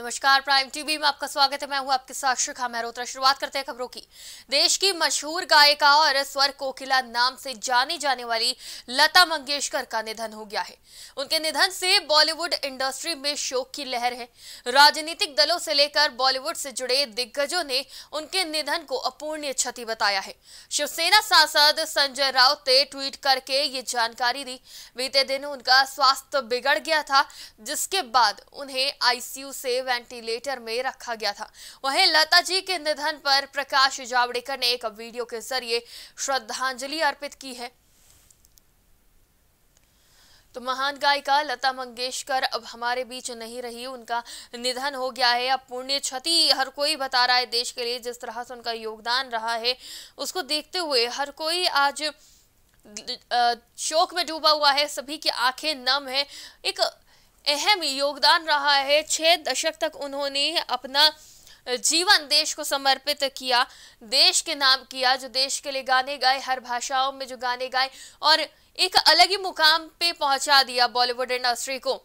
नमस्कार prime TV में आपका स्वागत है मैं हूं आपके साथ शिखा मेहरोत्रा शुरुआत करते हैं खबरों की देश की मशहूर गायिका और स्वर कोकिला नाम से जानी जाने वाली लता मंगेशकर का निधन हो गया है उनके निधन से बॉलीवुड इंडस्ट्री में शोक की लहर है राजनीतिक दलों से लेकर बॉलीवुड से जुड़े दिग्गजों ने उनके निधन को अपूर्णीय क्षति बताया है शिवसेना सांसद संजय राउत ने ट्वीट करके ये जानकारी दी बीते दिन उनका स्वास्थ्य बिगड़ गया था जिसके बाद उन्हें आईसीयू से वेंटिलेटर में रखा गया था वहीं लता जी के निधन पर प्रकाश जावड़ेकर ने एक वीडियो के जरिए श्रद्धांजलि अर्पित की है तो महान गायिका लता मंगेशकर अब हमारे बीच नहीं रही उनका निधन हो गया है अब पुण्य क्षति हर कोई बता रहा है देश के लिए जिस तरह से उनका योगदान रहा है उसको देखते हुए हर कोई आज शोक में डूबा हुआ है सभी की आंखें नम है एक अहम योगदान रहा है छः दशक तक उन्होंने अपना जीवन देश को समर्पित किया देश के नाम किया जो देश के लिए गाने गाए हर भाषाओं में जो गाने गाए और एक अलग ही मुकाम पे पहुंचा दिया बॉलीवुड इंडस्ट्री को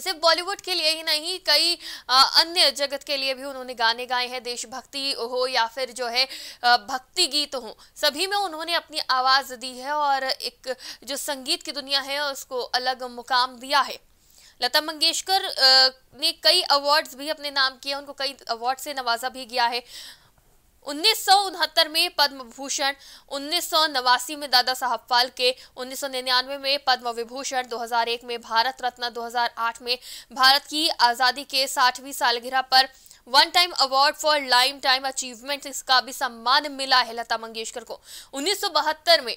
सिर्फ बॉलीवुड के लिए ही नहीं कई अन्य जगत के लिए भी उन्होंने गाने गाए हैं देशभक्ति हो या फिर जो है भक्ति गीत हो सभी में उन्होंने अपनी आवाज़ दी है और एक जो संगीत की दुनिया है उसको अलग मुकाम दिया है लता मंगेशकर ने कई अवार्ड्स भी अपने नाम किए उनको कई अवार्ड से नवाजा भी गया है उन्नीस में पद्म भूषण उन्नीस में दादा साहब फालके उन्नीस में पद्म विभूषण 2001 में भारत रत्न 2008 में भारत की आज़ादी के साठवीं सालगिरह पर one time award for lifetime achievement इसका भी सम्मान मिला है लता मंगेशकर को उन्नीस में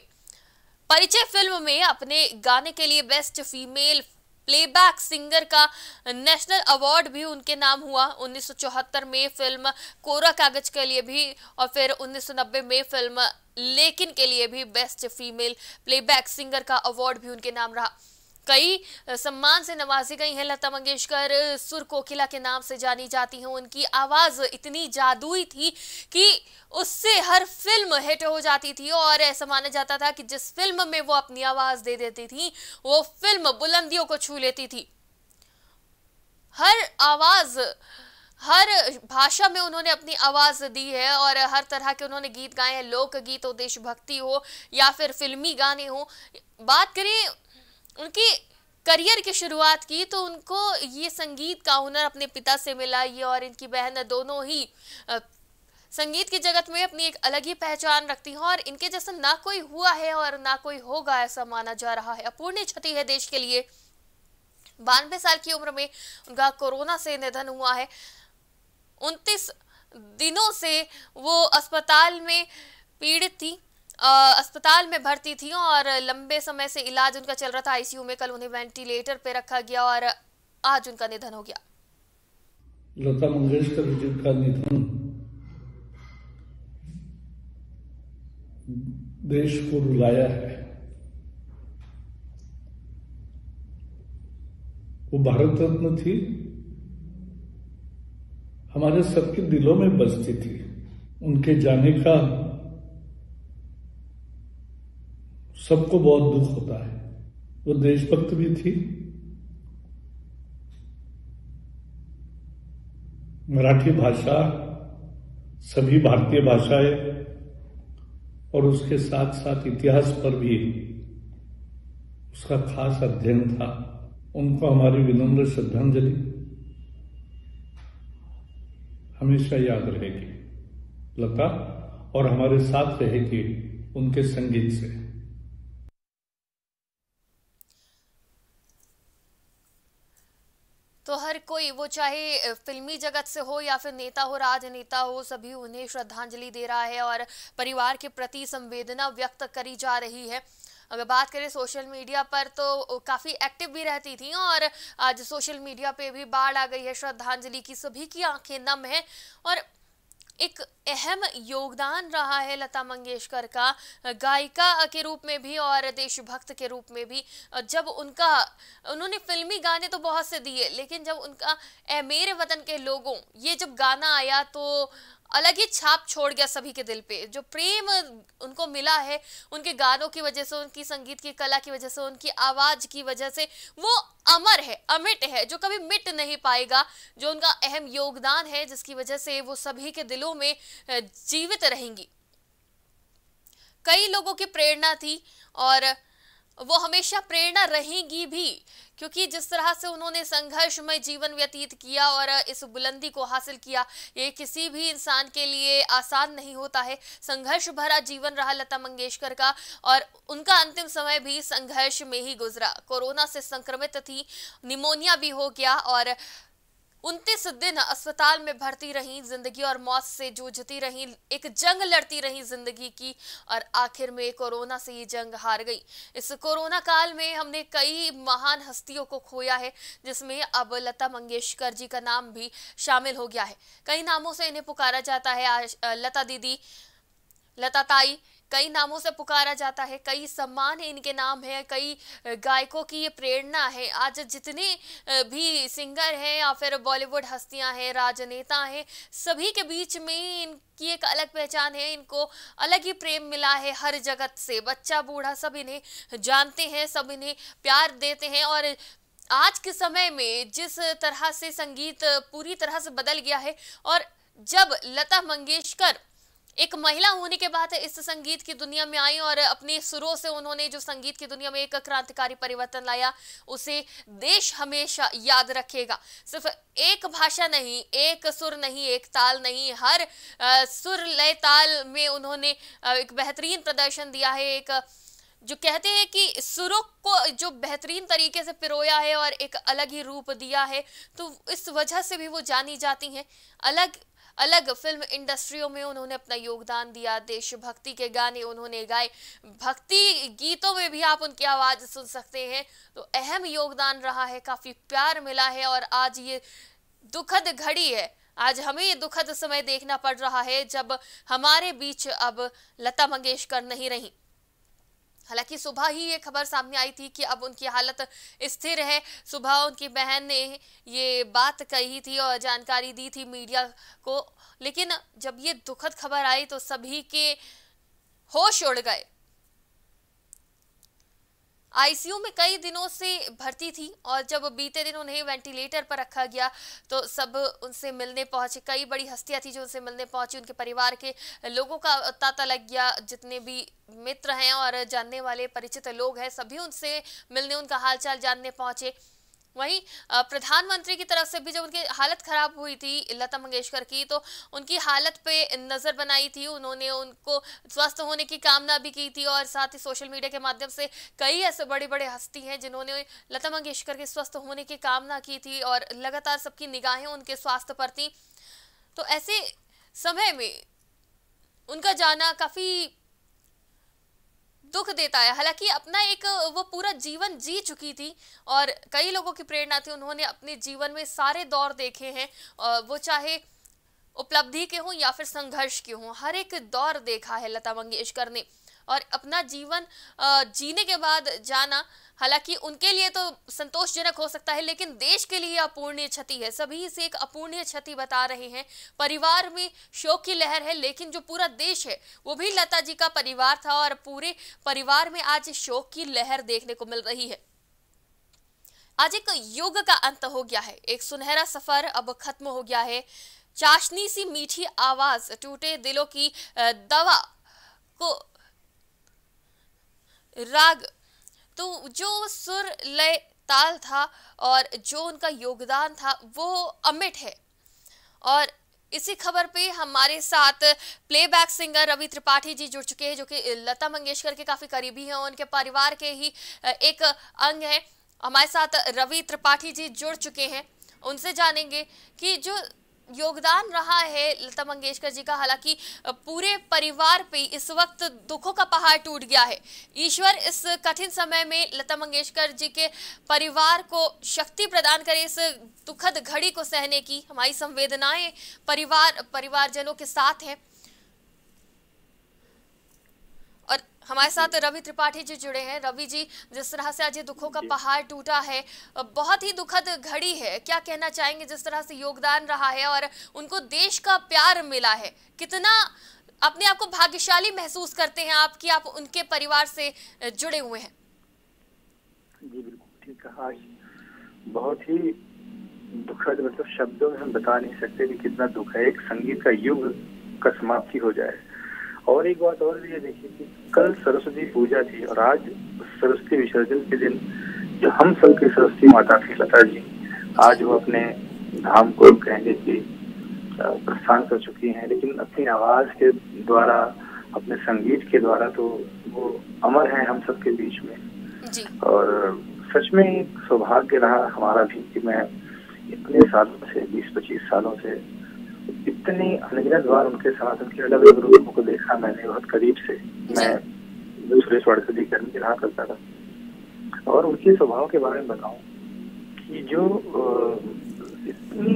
परिचय फिल्म में अपने गाने के लिए बेस्ट फीमेल प्लेबैक सिंगर का नेशनल अवार्ड भी उनके नाम हुआ 1974 में फिल्म कोरा कागज के लिए भी और फिर 1990 में फिल्म लेकिन के लिए भी बेस्ट फीमेल प्लेबैक सिंगर का अवार्ड भी उनके नाम रहा कई सम्मान से नवाजी गई हैं लता मंगेशकर सुर कोकिला के नाम से जानी जाती हैं उनकी आवाज़ इतनी जादुई थी कि उससे हर फिल्म हिट हो जाती थी और ऐसा माना जाता था कि जिस फिल्म में वो अपनी आवाज़ दे देती थी वो फिल्म बुलंदियों को छू लेती थी हर आवाज़ हर भाषा में उन्होंने अपनी आवाज़ दी है और हर तरह के उन्होंने गीत गाए हैं लोकगीत हो देशभक्ति हो या फिर फिल्मी गाने हो बात करें उनकी करियर की शुरुआत की तो उनको ये संगीत का हुनर अपने पिता से मिला ये और इनकी बहन दोनों ही संगीत की जगत में अपनी एक अलग ही पहचान रखती हैं और इनके जैसा ना कोई हुआ है और ना कोई होगा ऐसा माना जा रहा है अपूर्णीय क्षति है देश के लिए बानवे साल की उम्र में उनका कोरोना से निधन हुआ है उनतीस दिनों से वो अस्पताल में पीड़ित थी अस्पताल में भर्ती थी और लंबे समय से इलाज उनका चल रहा था आईसीयू में कल उन्हें वेंटिलेटर पे रखा गया और आज उनका निधन हो गया लता मंगेशकर जी का निधन देश को रुलाया है वो भारत रत्न थी हमारे सबके दिलों में बसती थी उनके जाने का सबको बहुत दुख होता है वो देशभक्त भी थी मराठी भाषा सभी भारतीय भाषाएं और उसके साथ साथ इतिहास पर भी उसका खास अध्ययन था उनको हमारी विनम्र श्रद्धांजलि हमेशा याद रहेगी लता और हमारे साथ रहेगी उनके संगीत से तो हर कोई वो चाहे फिल्मी जगत से हो या फिर नेता हो राजनेता हो सभी उन्हें श्रद्धांजलि दे रहा है और परिवार के प्रति संवेदना व्यक्त करी जा रही है अगर बात करें सोशल मीडिया पर तो काफ़ी एक्टिव भी रहती थी और आज सोशल मीडिया पे भी बाढ़ आ गई है श्रद्धांजलि की सभी की आंखें नम हैं और एक अहम योगदान रहा है लता मंगेशकर का गायिका के रूप में भी और देशभक्त के रूप में भी जब उनका उन्होंने फिल्मी गाने तो बहुत से दिए लेकिन जब उनका ए मेरे वतन के लोगों ये जब गाना आया तो अलग ही छाप छोड़ गया सभी के दिल पे जो प्रेम उनको मिला है उनके गानों की वजह से उनकी संगीत की कला की वजह से उनकी आवाज की वजह से वो अमर है अमिट है जो कभी मिट नहीं पाएगा जो उनका अहम योगदान है जिसकी वजह से वो सभी के दिलों में जीवित रहेंगी कई लोगों की प्रेरणा थी और वो हमेशा प्रेरणा रहेंगी भी क्योंकि जिस तरह से उन्होंने संघर्ष में जीवन व्यतीत किया और इस बुलंदी को हासिल किया ये किसी भी इंसान के लिए आसान नहीं होता है संघर्ष भरा जीवन रहा लता मंगेशकर का और उनका अंतिम समय भी संघर्ष में ही गुजरा कोरोना से संक्रमित थी निमोनिया भी हो गया और उनतीस दिन अस्पताल में भर्ती रही जिंदगी और मौत से जूझती रही एक जंग लड़ती रही जिंदगी की और आखिर में कोरोना से ये जंग हार गई इस कोरोना काल में हमने कई महान हस्तियों को खोया है जिसमें अब लता मंगेशकर जी का नाम भी शामिल हो गया है कई नामों से इन्हें पुकारा जाता है लता दीदी लता ताई कई नामों से पुकारा जाता है कई सम्मान है इनके नाम है कई गायकों की ये प्रेरणा है आज जितने भी सिंगर हैं या फिर बॉलीवुड हस्तियां हैं राजनेता हैं सभी के बीच में इनकी एक अलग पहचान है इनको अलग ही प्रेम मिला है हर जगत से बच्चा बूढ़ा सब इन्हें जानते हैं सब इन्हें प्यार देते हैं और आज के समय में जिस तरह से संगीत पूरी तरह से बदल गया है और जब लता मंगेशकर एक महिला होने के बाद इस संगीत की दुनिया में आई और अपने सुरों से उन्होंने जो संगीत की दुनिया में एक क्रांतिकारी परिवर्तन लाया उसे देश हमेशा याद रखेगा सिर्फ एक भाषा नहीं एक सुर नहीं एक ताल नहीं हर आ, सुर लय ताल में उन्होंने एक बेहतरीन प्रदर्शन दिया है एक जो कहते हैं कि सुरों को जो बेहतरीन तरीके से पिरोया है और एक अलग ही रूप दिया है तो इस वजह से भी वो जानी जाती हैं अलग अलग फिल्म इंडस्ट्रियों में उन्होंने अपना योगदान दिया देशभक्ति के गाने उन्होंने गाए भक्ति गीतों में भी आप उनकी आवाज़ सुन सकते हैं तो अहम योगदान रहा है काफ़ी प्यार मिला है और आज ये दुखद घड़ी है आज हमें ये दुखद समय देखना पड़ रहा है जब हमारे बीच अब लता मंगेशकर नहीं रही हालांकि सुबह ही ये खबर सामने आई थी कि अब उनकी हालत स्थिर है सुबह उनकी बहन ने ये बात कही थी और जानकारी दी थी मीडिया को लेकिन जब ये दुखद खबर आई तो सभी के होश उड़ गए आईसीयू में कई दिनों से भर्ती थी और जब बीते दिन उन्हें वेंटिलेटर पर रखा गया तो सब उनसे मिलने पहुंचे कई बड़ी हस्तियां थी जो उनसे मिलने पहुंची उनके परिवार के लोगों का तांता लग गया जितने भी मित्र हैं और जानने वाले परिचित लोग हैं सभी उनसे मिलने उनका हालचाल जानने पहुंचे वहीं प्रधानमंत्री की तरफ से भी जब उनकी हालत खराब हुई थी लता मंगेशकर की तो उनकी हालत पे नज़र बनाई थी उन्होंने उनको स्वस्थ होने की कामना भी की थी और साथ ही सोशल मीडिया के माध्यम से कई ऐसे बड़े बड़े हस्ती हैं जिन्होंने लता मंगेशकर के स्वस्थ होने की कामना की थी और लगातार सबकी निगाहें उनके स्वास्थ्य पर थी तो ऐसे समय में उनका जाना काफ़ी दुख देता है हालांकि अपना एक वो पूरा जीवन जी चुकी थी और कई लोगों की प्रेरणा थी उन्होंने अपने जीवन में सारे दौर देखे हैं वो चाहे उपलब्धि के हों या फिर संघर्ष के हों हर एक दौर देखा है लता मंगेशकर ने और अपना जीवन जीने के बाद जाना हालांकि उनके लिए तो संतोषजनक हो सकता है लेकिन देश के लिए अपूर्णीय क्षति है सभी इसे एक अपूर्णीय क्षति बता रहे हैं परिवार में शोक की लहर है लेकिन जो पूरा देश है वो भी लता जी का परिवार था और पूरे परिवार में आज शोक की लहर देखने को मिल रही है आज एक युग का अंत हो गया है एक सुनहरा सफर अब खत्म हो गया है चाशनी सी मीठी आवाज टूटे दिलों की दवा को राग तो जो सुर लय ताल था और जो उनका योगदान था वो अमिट है और इसी खबर पे हमारे साथ प्लेबैक सिंगर रवि त्रिपाठी जी जुड़ चुके हैं जो कि लता मंगेशकर के काफ़ी करीबी हैं और उनके परिवार के ही एक अंग हैं हमारे साथ रवि त्रिपाठी जी जुड़ चुके हैं उनसे जानेंगे कि जो योगदान रहा है लता मंगेशकर जी का हालांकि पूरे परिवार पे इस वक्त दुखों का पहाड़ टूट गया है ईश्वर इस कठिन समय में लता मंगेशकर जी के परिवार को शक्ति प्रदान करे इस दुखद घड़ी को सहने की हमारी संवेदनाएं परिवार परिवारजनों के साथ हैं हमारे साथ रवि त्रिपाठी जी जुड़े हैं रवि जी जिस तरह से आज ये दुखों का पहाड़ टूटा है बहुत ही दुखद घड़ी है क्या कहना चाहेंगे जिस तरह से योगदान रहा है और उनको देश का प्यार मिला है कितना अपने आप को भाग्यशाली महसूस करते हैं आप कि आप उनके परिवार से जुड़े हुए हैं जी बिल्कुल ठीक कहा बहुत ही दुखद मतलब शब्दों में हम बता नहीं सकते कि कितना दुख है एक संगीत का युग का समाप्ति हो जाए और एक बात और भी है देखिए कि कल सरस्वती पूजा थी और आज सरस्वती विसर्जन के दिन जो हम सब की सरस्वती माता थी लता जी आज वो अपने धाम को कहेंगे कि प्रस्थान कर चुकी हैं लेकिन अपनी आवाज के द्वारा अपने संगीत के द्वारा तो वो अमर है हम सबके बीच में और सच में सौभाग्य रहा हमारा भी कि मैं इतने सालों से बीस पच्चीस सालों से इतनी अनगिनत बार उनके साथ उनके अलग अलग रूपों को देखा मैंने बहुत करीब से मैं जो सुरेश वाड़कर जी करने रहा करता था और उनके स्वभाव के बारे में बताऊं कि जो इतनी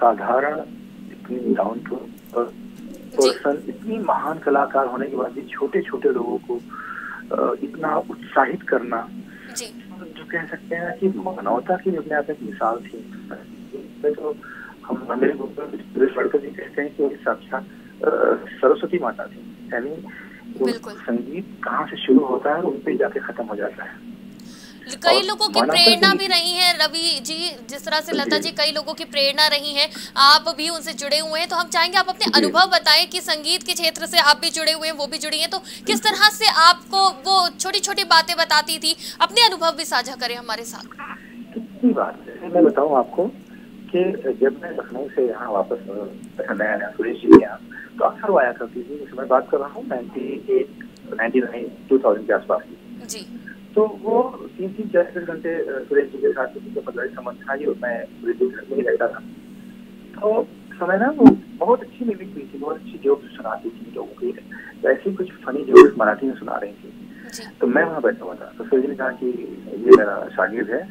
साधारण इतनी डाउन टू पर्सन इतनी महान कलाकार होने के बाद भी छोटे छोटे लोगों को इतना उत्साहित करना जो कह सकते हैं कि मानवता की अपने आप एक मिसाल थी तो हम हमारे गणपत जी कहते हैं कि साक्षात सरस्वती माता थी यानी संगीत कहाँ से शुरू होता है उन पर जाके खत्म हो जाता है कई लोगों की प्रेरणा भी रही है रवि जी जिस तरह से लता जी कई लोगों की प्रेरणा रही है आप भी उनसे जुड़े हुए हैं तो हम चाहेंगे आप अपने अनुभव बताएं कि संगीत के क्षेत्र से आप भी जुड़े हुए हैं वो भी जुड़ी हैं तो किस तरह से आपको वो छोटी छोटी बातें बताती थी अपने अनुभव भी साझा करें हमारे साथ बात मैं बताऊँ आपको कि जब मैं लखनऊ से यहाँ वापस नया नया सुरेश जी गया तो अक्सर वो आया करती थी मैं बात कर रहा हूँ ninety eight ninety nine two thousand के आसपास की तो वो तीन तीन चार चार घंटे सुरेश जी के साथ किसी का पदवारी संबंध था ही मैं सुरेश जी घर में ही रहता था तो समय ना वो बहुत अच्छी मिली हुई थी बहुत अच्छी जोक्स सुनाती थी लोगों की वैसे कुछ फनी जोक्स मराठी में सुना रही थी तो मैं वहाँ बैठा हुआ था तो सुरेश जी ने कहा कि ये मेरा शागिर्द है